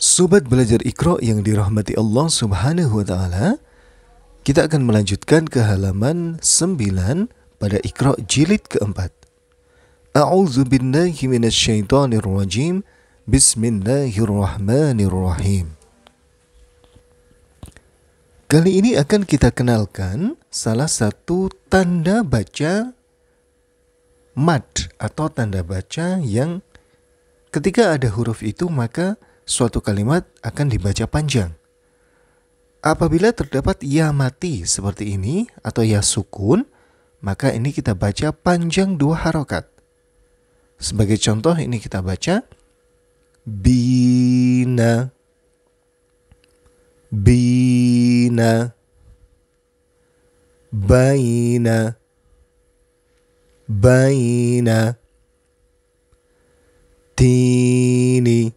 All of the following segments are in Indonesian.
Sobat belajar Iqra yang dirahmati Allah Subhanahu wa taala, kita akan melanjutkan ke halaman 9 pada Iqra jilid keempat. A'udzu billahi minasyaitonir rajim. Bismillahirrahmanirrahim. Kali ini akan kita kenalkan salah satu tanda baca mad atau tanda baca yang ketika ada huruf itu maka suatu kalimat akan dibaca panjang. Apabila terdapat ya mati seperti ini atau ya sukun, maka ini kita baca panjang dua harokat. Sebagai contoh ini kita baca bina bina baina baina tini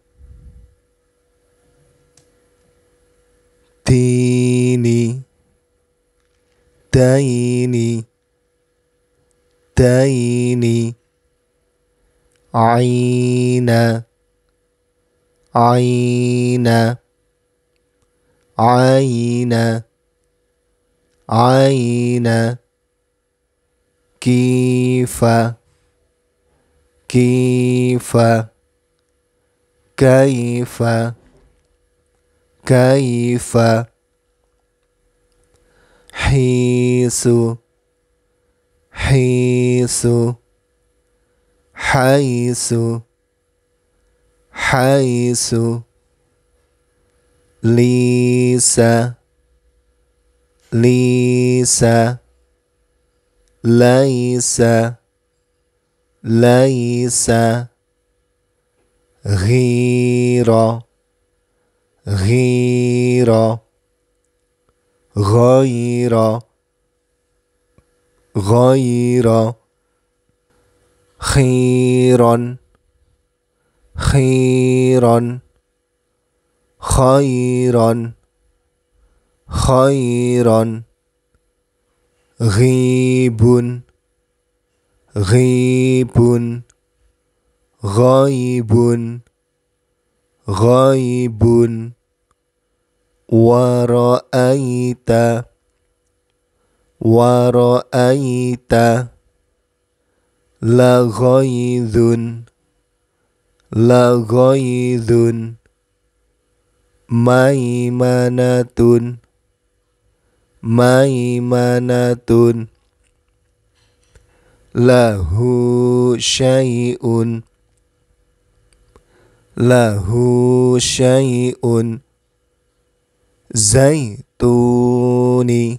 تين تين عين عين عين عين كيف كيف كيف كيف حيث حيث حيث حيث ليس ليس ليس ليس غير غير غير غير خيرا خيرا خيرا خيرا غيب غيب غيب غيب ورأيت ورأيت لغيظ لغيظ ميمنة ميمنة له شيء له شيء zaituni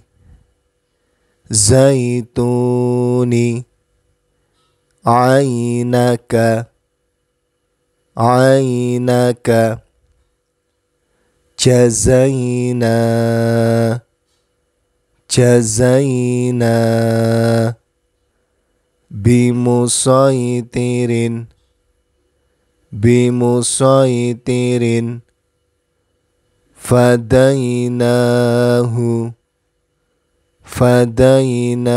zaituni ainaka ainaka jazaina jazaina bimusaitirin bimusaitirin فديناه فديناه